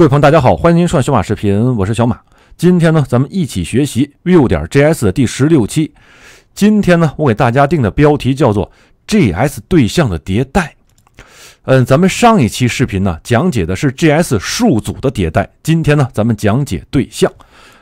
各位朋友，大家好，欢迎您看小马视频，我是小马。今天呢，咱们一起学习 Vue 点 JS 的第十六期。今天呢，我给大家定的标题叫做 “JS 对象的迭代”。嗯，咱们上一期视频呢，讲解的是 JS 数组的迭代。今天呢，咱们讲解对象。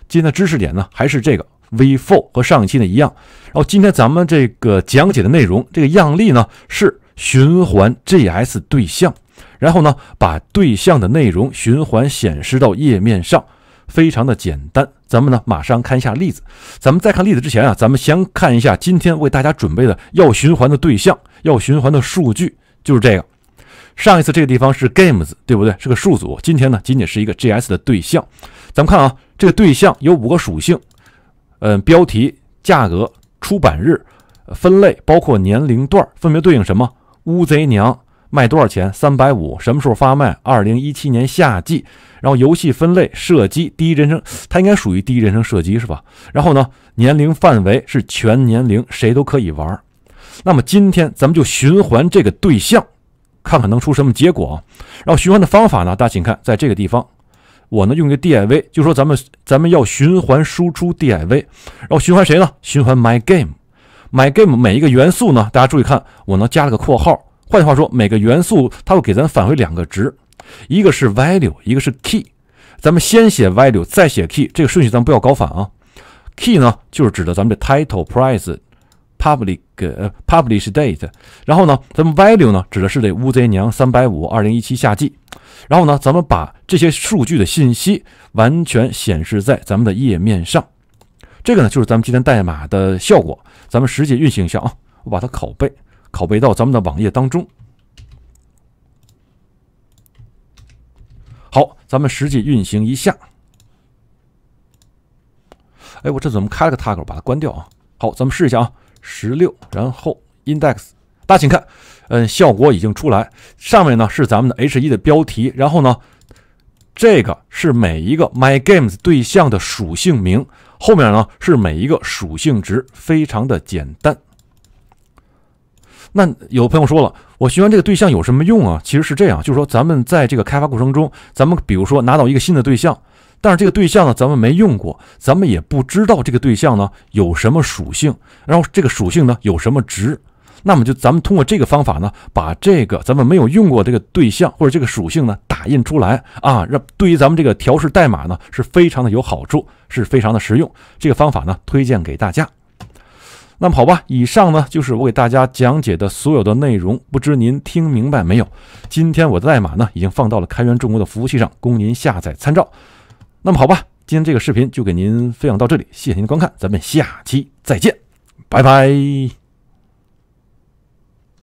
今天的知识点呢，还是这个 v-for，和上一期呢一样。然后今天咱们这个讲解的内容，这个样例呢，是循环 JS 对象。然后呢，把对象的内容循环显示到页面上，非常的简单。咱们呢，马上看一下例子。咱们在看例子之前啊，咱们先看一下今天为大家准备的要循环的对象，要循环的数据就是这个。上一次这个地方是 games，对不对？是个数组。今天呢，仅仅是一个 js 的对象。咱们看啊，这个对象有五个属性，嗯，标题、价格、出版日、分类，包括年龄段，分别对应什么？乌贼娘。卖多少钱？三百五。什么时候发卖？二零一七年夏季。然后游戏分类：射击，第一人称。它应该属于第一人称射击是吧？然后呢，年龄范围是全年龄，谁都可以玩。那么今天咱们就循环这个对象，看看能出什么结果。然后循环的方法呢？大家请看，在这个地方，我呢用一个 div，就说咱们咱们要循环输出 div。然后循环谁呢？循环 my game，my game 每一个元素呢，大家注意看，我能加了个括号。换句话说，每个元素它会给咱返回两个值，一个是 value，一个是 key。咱们先写 value，再写 key，这个顺序咱不要搞反啊。key 呢，就是指的咱们的 title、price、public、publish date。然后呢，咱们 value 呢，指的是这乌贼娘三百五二零一七夏季。然后呢，咱们把这些数据的信息完全显示在咱们的页面上。这个呢，就是咱们今天代码的效果。咱们实际运行一下啊，我把它拷贝。拷贝到咱们的网页当中。好，咱们实际运行一下。哎，我这怎么开个 tag，把它关掉啊？好，咱们试一下啊。十六，然后 index，大家请看，嗯，效果已经出来。上面呢是咱们的 h1 的标题，然后呢，这个是每一个 my games 对象的属性名，后面呢是每一个属性值，非常的简单。那有朋友说了，我学完这个对象有什么用啊？其实是这样，就是说咱们在这个开发过程中，咱们比如说拿到一个新的对象，但是这个对象呢，咱们没用过，咱们也不知道这个对象呢有什么属性，然后这个属性呢有什么值，那么就咱们通过这个方法呢，把这个咱们没有用过这个对象或者这个属性呢打印出来啊，让对于咱们这个调试代码呢是非常的有好处，是非常的实用，这个方法呢推荐给大家。那么好吧，以上呢就是我给大家讲解的所有的内容，不知您听明白没有？今天我的代码呢已经放到了开源中国的服务器上，供您下载参照。那么好吧，今天这个视频就给您分享到这里，谢谢您的观看，咱们下期再见，拜拜。